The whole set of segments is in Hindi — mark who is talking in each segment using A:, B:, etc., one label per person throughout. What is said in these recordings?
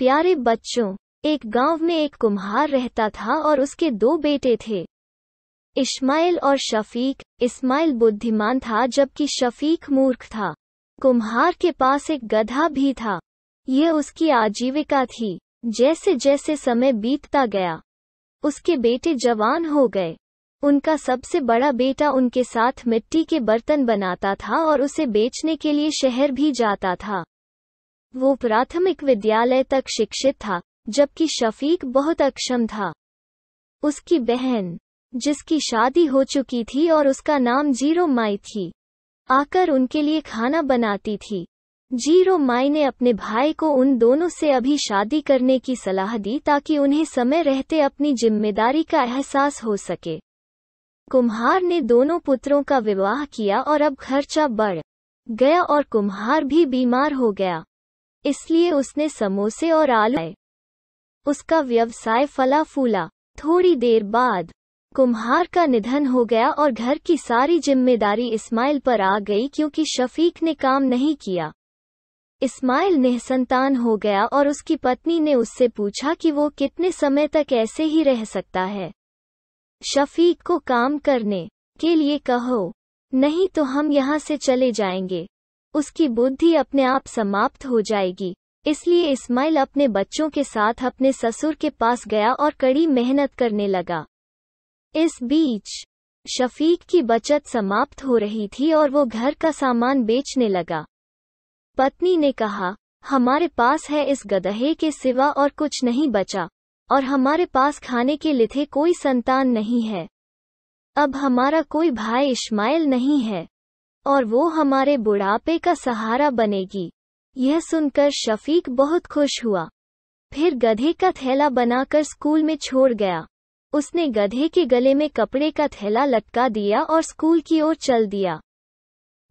A: प्यारे बच्चों एक गांव में एक कुम्हार रहता था और उसके दो बेटे थे इस्माइल और शफीक इस्माइल बुद्धिमान था जबकि शफीक मूर्ख था कुम्हार के पास एक गधा भी था यह उसकी आजीविका थी जैसे जैसे समय बीतता गया उसके बेटे जवान हो गए उनका सबसे बड़ा बेटा उनके साथ मिट्टी के बर्तन बनाता था और उसे बेचने के लिए शहर भी जाता था वो प्राथमिक विद्यालय तक शिक्षित था जबकि शफीक बहुत अक्षम था उसकी बहन जिसकी शादी हो चुकी थी और उसका नाम जीरो माई थी आकर उनके लिए खाना बनाती थी जीरो माई ने अपने भाई को उन दोनों से अभी शादी करने की सलाह दी ताकि उन्हें समय रहते अपनी जिम्मेदारी का एहसास हो सके कुम्हार ने दोनों पुत्रों का विवाह किया और अब खर्चा बढ़ गया और कुम्हार भी बीमार हो गया इसलिए उसने समोसे और आलू आए उसका व्यवसाय फला फूला थोड़ी देर बाद कुम्हार का निधन हो गया और घर की सारी जिम्मेदारी इस्माइल पर आ गई क्योंकि शफीक ने काम नहीं किया इस्माइल निहसंतान हो गया और उसकी पत्नी ने उससे पूछा कि वो कितने समय तक ऐसे ही रह सकता है शफीक को काम करने के लिए कहो नहीं तो हम यहाँ से चले जाएंगे उसकी बुद्धि अपने आप समाप्त हो जाएगी इसलिए इस्माइल अपने बच्चों के साथ अपने ससुर के पास गया और कड़ी मेहनत करने लगा इस बीच शफीक की बचत समाप्त हो रही थी और वो घर का सामान बेचने लगा पत्नी ने कहा हमारे पास है इस गदहे के सिवा और कुछ नहीं बचा और हमारे पास खाने के लिथे कोई संतान नहीं है अब हमारा कोई भाई इश्माइल नहीं है और वो हमारे बुढ़ापे का सहारा बनेगी यह सुनकर शफीक बहुत खुश हुआ फिर गधे का थैला बनाकर स्कूल में छोड़ गया उसने गधे के गले में कपड़े का थैला लटका दिया और स्कूल की ओर चल दिया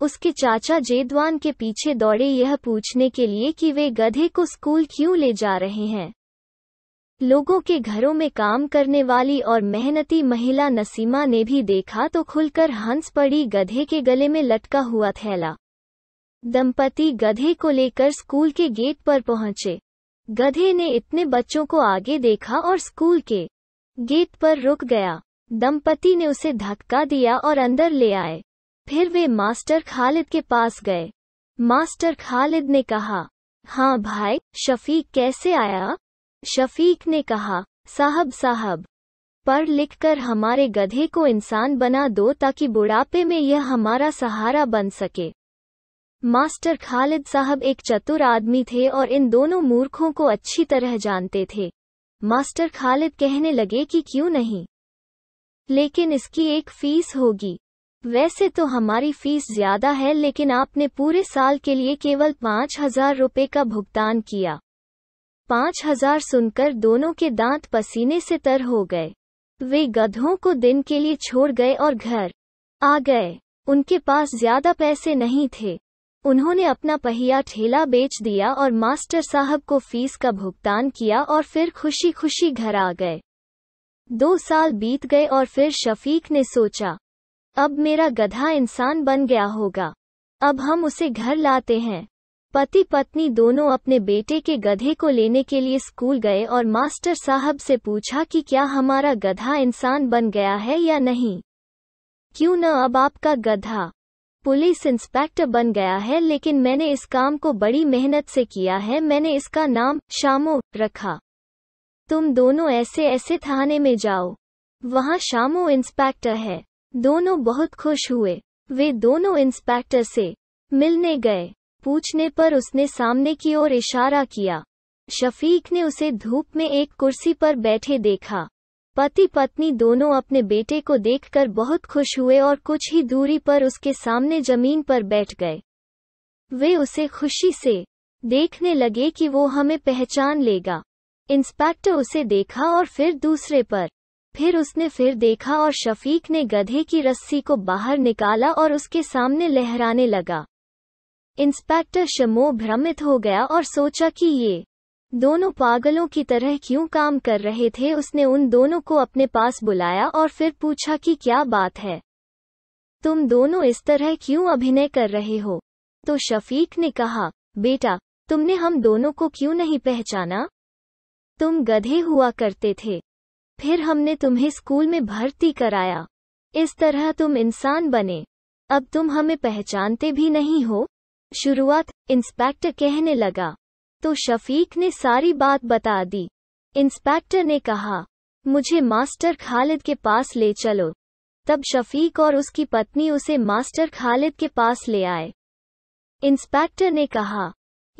A: उसके चाचा जेदवान के पीछे दौड़े यह पूछने के लिए कि वे गधे को स्कूल क्यों ले जा रहे हैं लोगों के घरों में काम करने वाली और मेहनती महिला नसीमा ने भी देखा तो खुलकर हंस पड़ी गधे के गले में लटका हुआ थैला दंपति गधे को लेकर स्कूल के गेट पर पहुंचे गधे ने इतने बच्चों को आगे देखा और स्कूल के गेट पर रुक गया दंपति ने उसे धक्का दिया और अंदर ले आए फिर वे मास्टर खालिद के पास गए मास्टर खालिद ने कहा हाँ भाई शफीक कैसे आया शफीक ने कहा साहब साहब पढ़ लिख कर हमारे गधे को इंसान बना दो ताकि बुढ़ापे में यह हमारा सहारा बन सके मास्टर खालिद साहब एक चतुर आदमी थे और इन दोनों मूर्खों को अच्छी तरह जानते थे मास्टर खालिद कहने लगे कि क्यों नहीं लेकिन इसकी एक फीस होगी वैसे तो हमारी फीस ज्यादा है लेकिन आपने पूरे साल के लिए केवल पाँच हजार रुपये का भुगतान किया पाँच हजार सुनकर दोनों के दांत पसीने से तर हो गए वे गधों को दिन के लिए छोड़ गए और घर आ गए उनके पास ज्यादा पैसे नहीं थे उन्होंने अपना पहिया ठेला बेच दिया और मास्टर साहब को फीस का भुगतान किया और फिर खुशी खुशी घर आ गए दो साल बीत गए और फिर शफीक ने सोचा अब मेरा गधा इंसान बन गया होगा अब हम उसे घर लाते हैं पति पत्नी दोनों अपने बेटे के गधे को लेने के लिए स्कूल गए और मास्टर साहब से पूछा कि क्या हमारा गधा इंसान बन गया है या नहीं क्यों न अब आपका गधा पुलिस इंस्पेक्टर बन गया है लेकिन मैंने इस काम को बड़ी मेहनत से किया है मैंने इसका नाम शामो रखा तुम दोनों ऐसे ऐसे थाने में जाओ वहाँ शामो इंस्पेक्टर है दोनों बहुत खुश हुए वे दोनों इंस्पेक्टर से मिलने गए पूछने पर उसने सामने की ओर इशारा किया शफीक ने उसे धूप में एक कुर्सी पर बैठे देखा पति पत्नी दोनों अपने बेटे को देखकर बहुत खुश हुए और कुछ ही दूरी पर उसके सामने जमीन पर बैठ गए वे उसे खुशी से देखने लगे कि वो हमें पहचान लेगा इंस्पेक्टर उसे देखा और फिर दूसरे पर फिर उसने फिर देखा और शफीक ने गधे की रस्सी को बाहर निकाला और उसके सामने लहराने लगा इंस्पेक्टर शमो भ्रमित हो गया और सोचा कि ये दोनों पागलों की तरह क्यों काम कर रहे थे उसने उन दोनों को अपने पास बुलाया और फिर पूछा कि क्या बात है तुम दोनों इस तरह क्यों अभिनय कर रहे हो तो शफीक ने कहा बेटा तुमने हम दोनों को क्यों नहीं पहचाना तुम गधे हुआ करते थे फिर हमने तुम्हें स्कूल में भर्ती कराया इस तरह तुम इंसान बने अब तुम हमें पहचानते भी नहीं हो शुरुआत इंस्पेक्टर कहने लगा तो शफीक ने सारी बात बता दी इंस्पेक्टर ने कहा मुझे मास्टर खालिद के पास ले चलो तब शफीक और उसकी पत्नी उसे मास्टर खालिद के पास ले आए इंस्पेक्टर ने कहा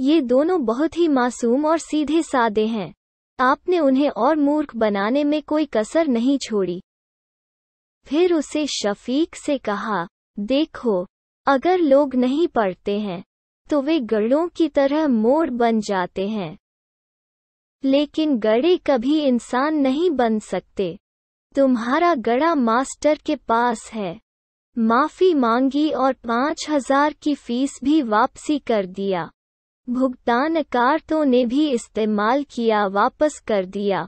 A: ये दोनों बहुत ही मासूम और सीधे सादे हैं आपने उन्हें और मूर्ख बनाने में कोई कसर नहीं छोड़ी फिर उसे शफीक से कहा देखो अगर लोग नहीं पढ़ते हैं तो वे गढ़ों की तरह मोड़ बन जाते हैं लेकिन गढ़े कभी इंसान नहीं बन सकते तुम्हारा गढ़ा मास्टर के पास है माफी मांगी और पाँच हजार की फीस भी वापसी कर दिया भुगतान कार्तों ने भी इस्तेमाल किया वापस कर दिया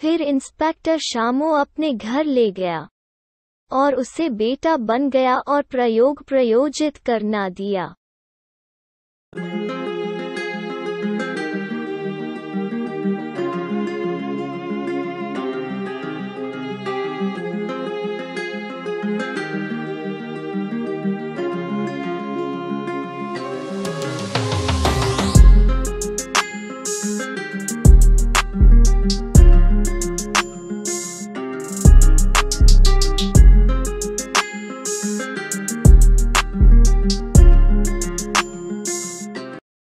A: फिर इंस्पेक्टर शामो अपने घर ले गया और उसे बेटा बन गया और प्रयोग प्रयोजित करना दिया